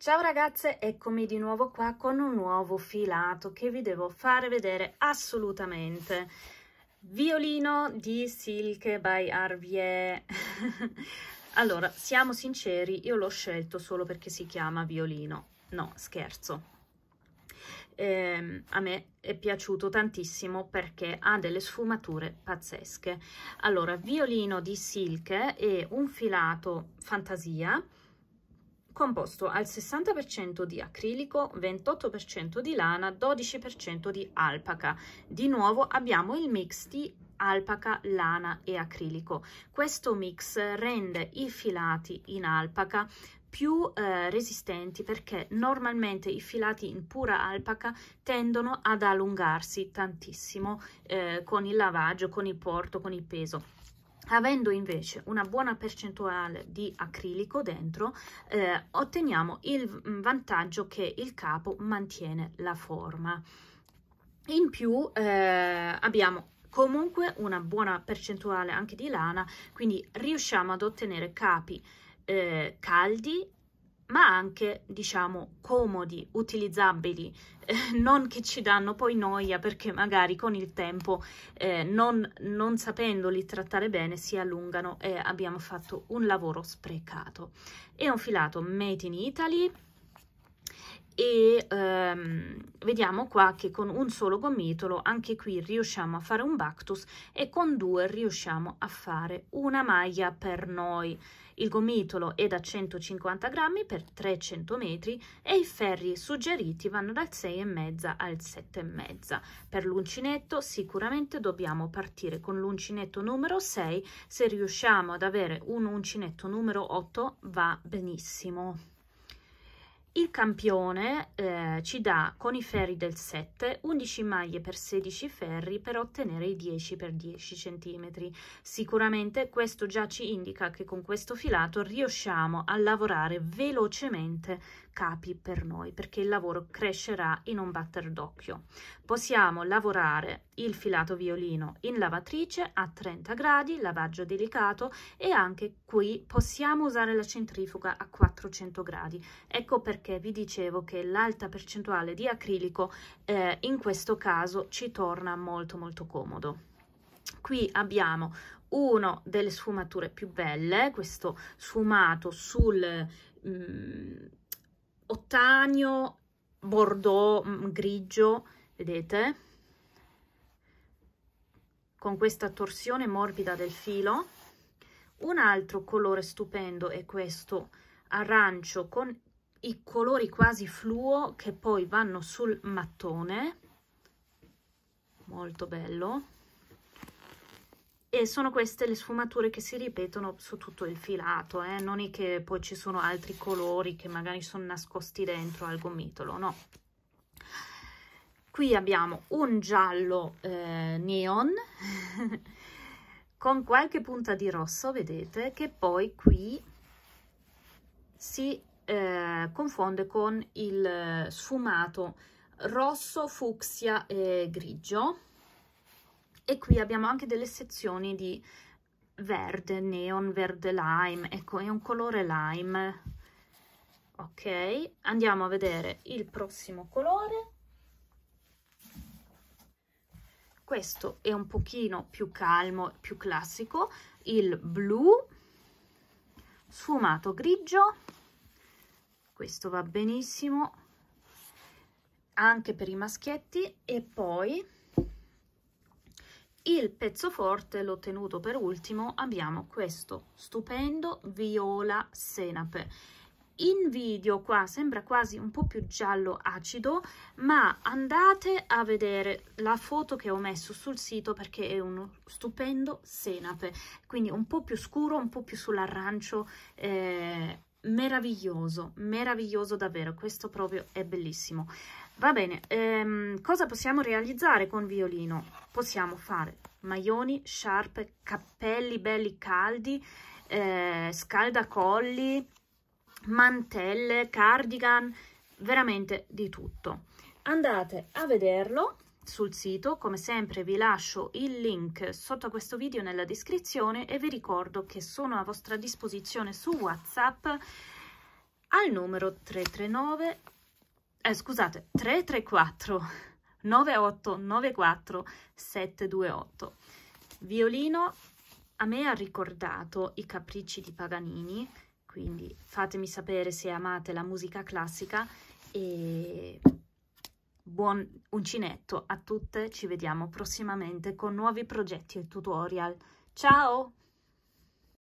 Ciao ragazze, eccomi di nuovo qua con un nuovo filato che vi devo fare vedere assolutamente. Violino di Silke by Arvie. allora, siamo sinceri, io l'ho scelto solo perché si chiama violino. No, scherzo. Eh, a me è piaciuto tantissimo perché ha delle sfumature pazzesche. Allora, violino di Silke è un filato fantasia, composto al 60% di acrilico, 28% di lana, 12% di alpaca. Di nuovo abbiamo il mix di alpaca, lana e acrilico. Questo mix rende i filati in alpaca più eh, resistenti perché normalmente i filati in pura alpaca tendono ad allungarsi tantissimo eh, con il lavaggio, con il porto, con il peso avendo invece una buona percentuale di acrilico dentro eh, otteniamo il mm, vantaggio che il capo mantiene la forma in più eh, abbiamo comunque una buona percentuale anche di lana quindi riusciamo ad ottenere capi eh, caldi ma anche, diciamo, comodi, utilizzabili, eh, non che ci danno poi noia perché magari con il tempo, eh, non, non, sapendoli trattare bene, si allungano e abbiamo fatto un lavoro sprecato. È un filato made in Italy, e ehm, vediamo qua che con un solo gomitolo anche qui riusciamo a fare un Bactus e con due riusciamo a fare una maglia per noi. Il gomitolo è da 150 grammi per 300 metri e i ferri suggeriti vanno dal 6,5 al 7,5. Per l'uncinetto sicuramente dobbiamo partire con l'uncinetto numero 6, se riusciamo ad avere un uncinetto numero 8 va benissimo. Il campione eh, ci dà con i ferri del 7 11 maglie per 16 ferri per ottenere i 10 per 10 cm. Sicuramente questo già ci indica che con questo filato riusciamo a lavorare velocemente capi per noi perché il lavoro crescerà in un batter d'occhio. Possiamo lavorare il filato violino in lavatrice a 30 gradi, lavaggio delicato e anche qui possiamo usare la centrifuga a 400 gradi. Ecco perché vi dicevo che l'alta percentuale di acrilico eh, in questo caso ci torna molto molto comodo. Qui abbiamo una delle sfumature più belle, questo sfumato sul... Mm, ottanio bordeaux mm, grigio vedete con questa torsione morbida del filo un altro colore stupendo è questo arancio con i colori quasi fluo che poi vanno sul mattone molto bello e sono queste le sfumature che si ripetono su tutto il filato, eh? non è che poi ci sono altri colori che magari sono nascosti dentro al gomitolo, no. Qui abbiamo un giallo eh, neon con qualche punta di rosso, vedete, che poi qui si eh, confonde con il sfumato rosso, fucsia e grigio e qui abbiamo anche delle sezioni di verde, neon, verde lime, ecco è un colore lime, ok? Andiamo a vedere il prossimo colore, questo è un pochino più calmo, più classico, il blu, sfumato grigio, questo va benissimo, anche per i maschietti e poi il pezzo forte l'ho tenuto per ultimo, abbiamo questo stupendo viola senape. In video qua sembra quasi un po' più giallo acido, ma andate a vedere la foto che ho messo sul sito perché è uno stupendo senape, quindi un po' più scuro, un po' più sull'arancio eh, meraviglioso, meraviglioso davvero, questo proprio è bellissimo. Va bene, ehm, cosa possiamo realizzare con violino? Possiamo fare maioni, sciarpe, cappelli belli caldi, eh, scaldacolli, mantelle, cardigan, veramente di tutto. Andate a vederlo sul sito, come sempre vi lascio il link sotto a questo video nella descrizione e vi ricordo che sono a vostra disposizione su WhatsApp al numero 339 eh, scusate 334 9894 728. Violino a me ha ricordato i capricci di Paganini, quindi fatemi sapere se amate la musica classica e buon uncinetto a tutte, ci vediamo prossimamente con nuovi progetti e tutorial. Ciao!